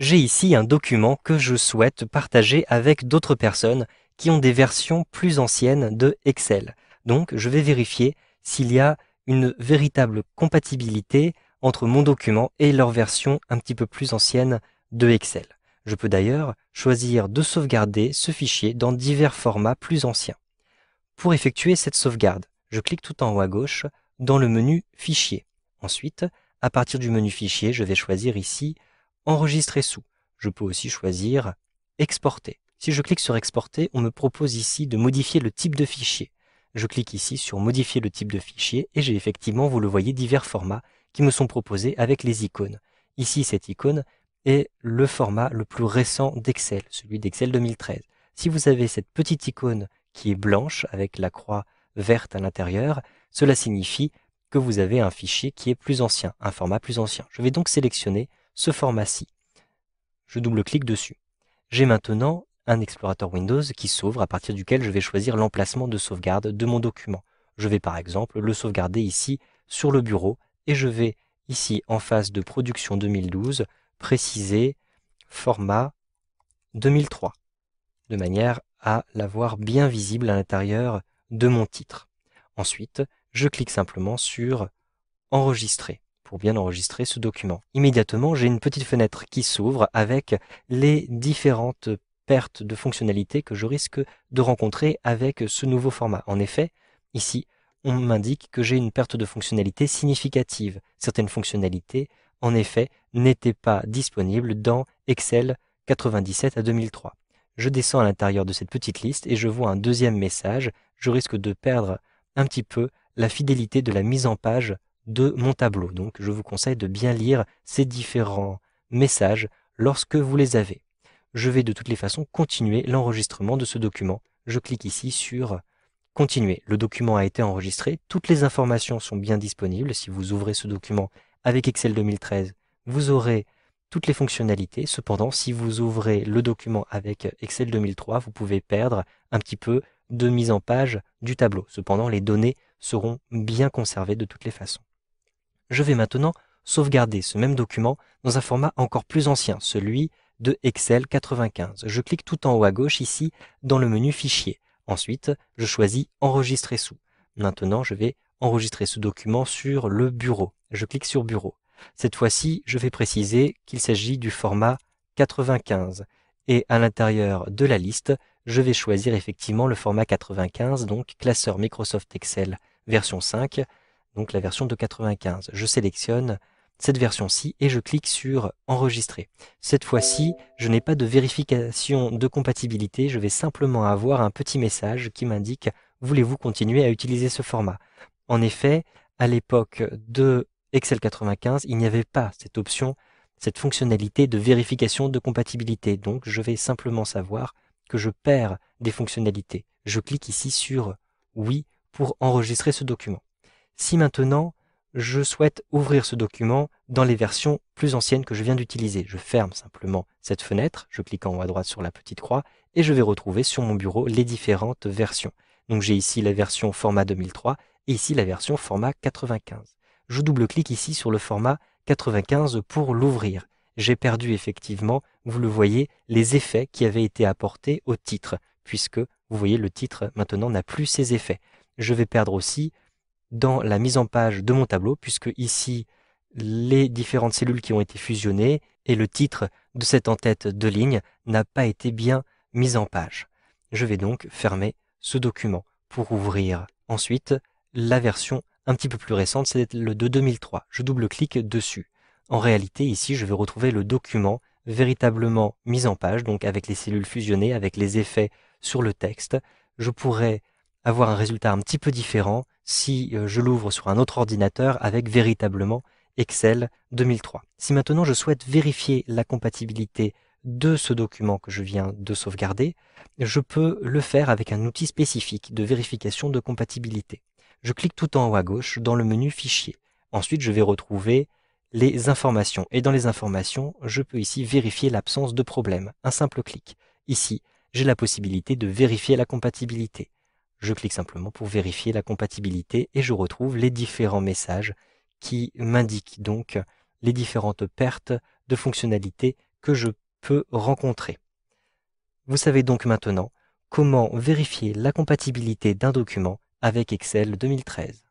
j'ai ici un document que je souhaite partager avec d'autres personnes qui ont des versions plus anciennes de Excel. Donc je vais vérifier s'il y a une véritable compatibilité entre mon document et leur version un petit peu plus ancienne de Excel. Je peux d'ailleurs choisir de sauvegarder ce fichier dans divers formats plus anciens. Pour effectuer cette sauvegarde, je clique tout en haut à gauche dans le menu Fichier. Ensuite, à partir du menu Fichier, je vais choisir ici enregistrer sous. Je peux aussi choisir exporter. Si je clique sur exporter, on me propose ici de modifier le type de fichier. Je clique ici sur modifier le type de fichier et j'ai effectivement, vous le voyez, divers formats qui me sont proposés avec les icônes. Ici, cette icône est le format le plus récent d'Excel, celui d'Excel 2013. Si vous avez cette petite icône qui est blanche avec la croix verte à l'intérieur, cela signifie que vous avez un fichier qui est plus ancien, un format plus ancien. Je vais donc sélectionner ce format-ci. Je double-clique dessus. J'ai maintenant un explorateur Windows qui s'ouvre à partir duquel je vais choisir l'emplacement de sauvegarde de mon document. Je vais par exemple le sauvegarder ici sur le bureau et je vais ici en face de production 2012 préciser format 2003 de manière à l'avoir bien visible à l'intérieur de mon titre. Ensuite, je clique simplement sur enregistrer pour bien enregistrer ce document. Immédiatement, j'ai une petite fenêtre qui s'ouvre avec les différentes pertes de fonctionnalités que je risque de rencontrer avec ce nouveau format. En effet, ici, on m'indique que j'ai une perte de fonctionnalité significative. Certaines fonctionnalités, en effet, n'étaient pas disponibles dans Excel 97 à 2003. Je descends à l'intérieur de cette petite liste et je vois un deuxième message. Je risque de perdre un petit peu la fidélité de la mise en page de mon tableau. Donc je vous conseille de bien lire ces différents messages lorsque vous les avez. Je vais de toutes les façons continuer l'enregistrement de ce document. Je clique ici sur Continuer. Le document a été enregistré. Toutes les informations sont bien disponibles. Si vous ouvrez ce document avec Excel 2013, vous aurez toutes les fonctionnalités. Cependant, si vous ouvrez le document avec Excel 2003, vous pouvez perdre un petit peu de mise en page du tableau. Cependant, les données seront bien conservées de toutes les façons je vais maintenant sauvegarder ce même document dans un format encore plus ancien, celui de Excel 95. Je clique tout en haut à gauche ici dans le menu Fichier. Ensuite, je choisis Enregistrer sous. Maintenant, je vais enregistrer ce document sur le bureau. Je clique sur Bureau. Cette fois-ci, je vais préciser qu'il s'agit du format 95. Et à l'intérieur de la liste, je vais choisir effectivement le format 95, donc classeur Microsoft Excel version 5, donc la version de 95. Je sélectionne cette version-ci et je clique sur enregistrer. Cette fois-ci, je n'ai pas de vérification de compatibilité, je vais simplement avoir un petit message qui m'indique voulez-vous continuer à utiliser ce format. En effet, à l'époque de Excel 95, il n'y avait pas cette option, cette fonctionnalité de vérification de compatibilité. Donc je vais simplement savoir que je perds des fonctionnalités. Je clique ici sur oui pour enregistrer ce document. Si maintenant, je souhaite ouvrir ce document dans les versions plus anciennes que je viens d'utiliser. Je ferme simplement cette fenêtre, je clique en haut à droite sur la petite croix et je vais retrouver sur mon bureau les différentes versions. Donc j'ai ici la version format 2003 et ici la version format 95. Je double-clique ici sur le format 95 pour l'ouvrir. J'ai perdu effectivement, vous le voyez, les effets qui avaient été apportés au titre, puisque vous voyez le titre maintenant n'a plus ses effets. Je vais perdre aussi dans la mise en page de mon tableau, puisque ici, les différentes cellules qui ont été fusionnées et le titre de cette en-tête de ligne n'a pas été bien mis en page. Je vais donc fermer ce document pour ouvrir ensuite la version un petit peu plus récente, c'est le de 2003. Je double-clique dessus. En réalité, ici, je vais retrouver le document véritablement mis en page, donc avec les cellules fusionnées, avec les effets sur le texte. Je pourrais avoir un résultat un petit peu différent si euh, je l'ouvre sur un autre ordinateur avec véritablement Excel 2003. Si maintenant je souhaite vérifier la compatibilité de ce document que je viens de sauvegarder, je peux le faire avec un outil spécifique de vérification de compatibilité. Je clique tout en haut à gauche dans le menu Fichier. Ensuite, je vais retrouver les informations. Et dans les informations, je peux ici vérifier l'absence de problème. Un simple clic. Ici, j'ai la possibilité de vérifier la compatibilité. Je clique simplement pour vérifier la compatibilité et je retrouve les différents messages qui m'indiquent donc les différentes pertes de fonctionnalités que je peux rencontrer. Vous savez donc maintenant comment vérifier la compatibilité d'un document avec Excel 2013.